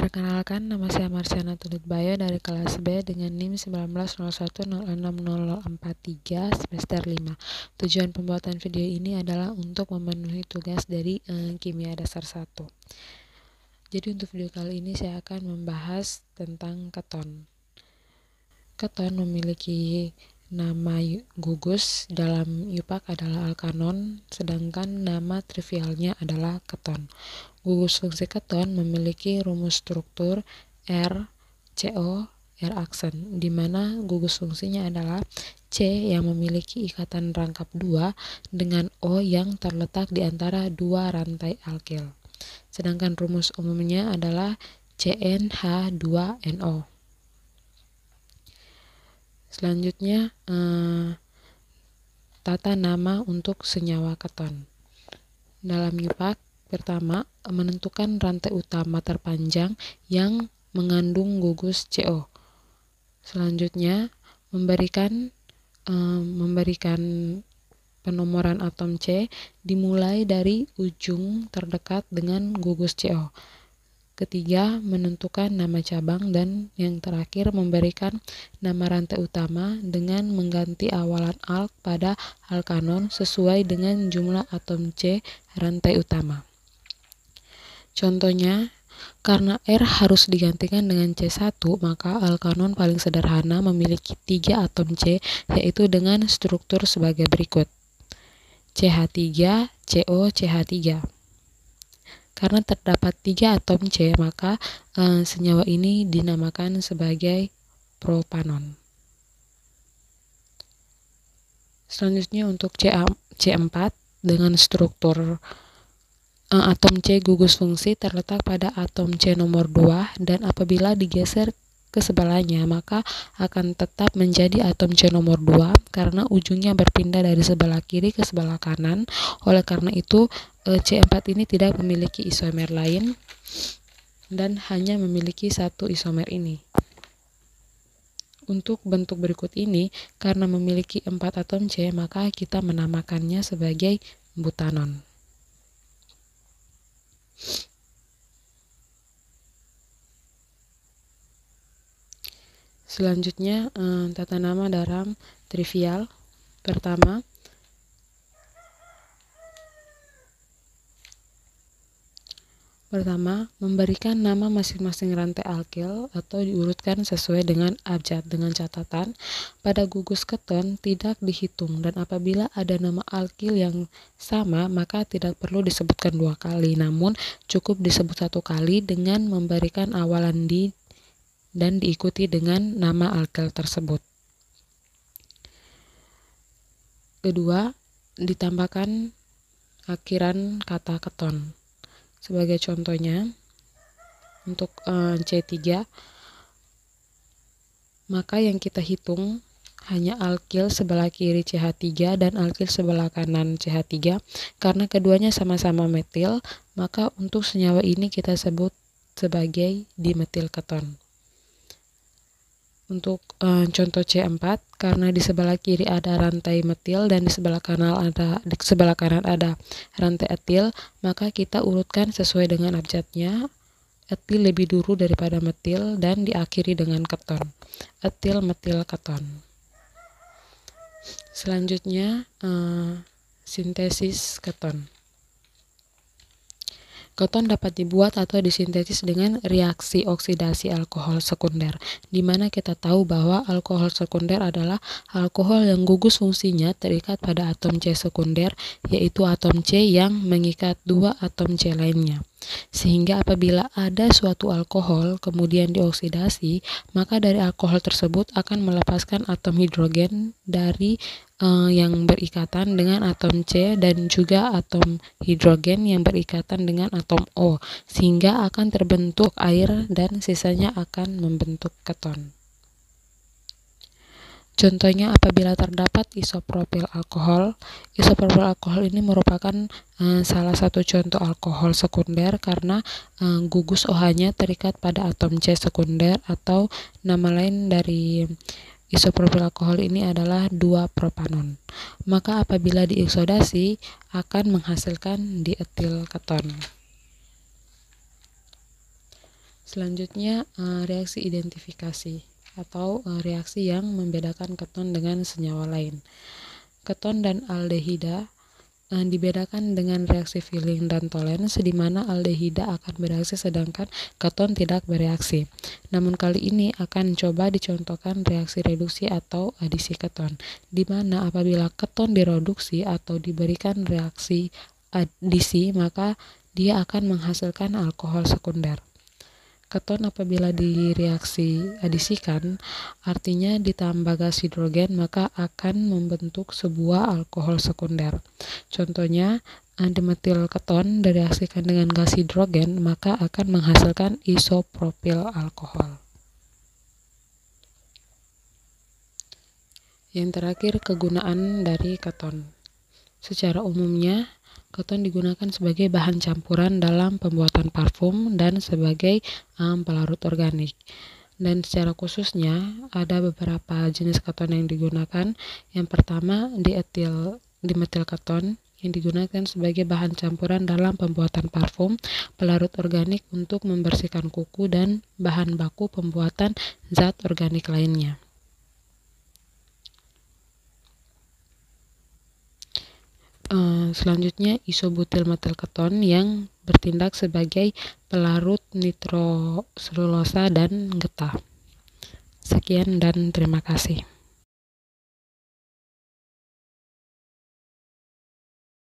Perkenalkan, nama saya Marciana Tulit Bayo dari kelas B dengan NIM 190106043 semester 5. Tujuan pembuatan video ini adalah untuk memenuhi tugas dari eh, kimia dasar 1. Jadi untuk video kali ini saya akan membahas tentang keton. Keton memiliki Nama gugus dalam Yupak adalah alkanon, sedangkan nama trivialnya adalah keton. Gugus fungsi keton memiliki rumus struktur R, CO, R aksen, di mana gugus fungsinya adalah C yang memiliki ikatan rangkap 2 dengan O yang terletak di antara dua rantai alkil. Sedangkan rumus umumnya adalah CnH2NO. Selanjutnya, eh, tata nama untuk senyawa keton. Dalam UPAC, pertama, menentukan rantai utama terpanjang yang mengandung gugus CO. Selanjutnya, memberikan eh, memberikan penomoran atom C dimulai dari ujung terdekat dengan gugus CO ketiga menentukan nama cabang, dan yang terakhir memberikan nama rantai utama dengan mengganti awalan alk pada alkanon sesuai dengan jumlah atom C rantai utama. Contohnya, karena R harus digantikan dengan C1, maka alkanon paling sederhana memiliki tiga atom C, yaitu dengan struktur sebagai berikut. CH3, CO, CH3. Karena terdapat tiga atom C, maka e, senyawa ini dinamakan sebagai propanon. Selanjutnya untuk C, C4 dengan struktur e, atom C gugus fungsi terletak pada atom C nomor 2 dan apabila digeser ke sebelahnya, maka akan tetap menjadi atom C nomor 2 karena ujungnya berpindah dari sebelah kiri ke sebelah kanan. Oleh karena itu, eh, C4 ini tidak memiliki isomer lain dan hanya memiliki satu isomer ini. Untuk bentuk berikut ini, karena memiliki empat atom C, maka kita menamakannya sebagai butanon. Selanjutnya, eh, tata nama dalam trivial. Pertama, Pertama, memberikan nama masing-masing rantai alkil atau diurutkan sesuai dengan abjad dengan catatan pada gugus keton tidak dihitung dan apabila ada nama alkil yang sama maka tidak perlu disebutkan dua kali namun cukup disebut satu kali dengan memberikan awalan di dan diikuti dengan nama alkil tersebut. Kedua, ditambahkan akhiran kata keton. Sebagai contohnya, untuk eh, C3, maka yang kita hitung hanya alkil sebelah kiri CH3 dan alkil sebelah kanan CH3 karena keduanya sama-sama metil maka untuk senyawa ini kita sebut sebagai dimetil keton untuk uh, contoh C4 karena di sebelah kiri ada rantai metil dan di sebelah kanan ada di sebelah kanan ada rantai etil, maka kita urutkan sesuai dengan abjadnya. Etil lebih dulu daripada metil dan diakhiri dengan keton. Etil, metil, keton. Selanjutnya uh, sintesis keton. Keton dapat dibuat atau disintesis dengan reaksi oksidasi alkohol sekunder, di mana kita tahu bahwa alkohol sekunder adalah alkohol yang gugus fungsinya terikat pada atom C sekunder, yaitu atom C yang mengikat dua atom C lainnya. Sehingga apabila ada suatu alkohol kemudian dioksidasi, maka dari alkohol tersebut akan melepaskan atom hidrogen dari Eh, yang berikatan dengan atom C dan juga atom hidrogen yang berikatan dengan atom O sehingga akan terbentuk air dan sisanya akan membentuk keton. Contohnya apabila terdapat isopropil alkohol, isopropil alkohol ini merupakan e, salah satu contoh alkohol sekunder karena e, gugus OH-nya terikat pada atom C sekunder atau nama lain dari Isopropil alkohol ini adalah 2 propanon. Maka apabila dioksidasi akan menghasilkan dietil keton. Selanjutnya eh, reaksi identifikasi atau eh, reaksi yang membedakan keton dengan senyawa lain. Keton dan aldehida Eh, dibedakan dengan reaksi feeling dan Tollens di mana aldehida akan bereaksi sedangkan keton tidak bereaksi. Namun kali ini akan coba dicontohkan reaksi reduksi atau adisi keton di mana apabila keton direduksi atau diberikan reaksi adisi maka dia akan menghasilkan alkohol sekunder. Keton apabila direaksi adisikan, artinya ditambah gas hidrogen maka akan membentuk sebuah alkohol sekunder. Contohnya, dimetil keton direaksikan dengan gas hidrogen maka akan menghasilkan isopropil alkohol. Yang terakhir, kegunaan dari keton. Secara umumnya, Keton digunakan sebagai bahan campuran dalam pembuatan parfum dan sebagai um, pelarut organik. Dan secara khususnya ada beberapa jenis keton yang digunakan. Yang pertama dietil dimetil keton yang digunakan sebagai bahan campuran dalam pembuatan parfum, pelarut organik untuk membersihkan kuku dan bahan baku pembuatan zat organik lainnya. Eh, selanjutnya isobutil metil keton yang bertindak sebagai pelarut nitroselulosa dan getah. Sekian dan terima kasih.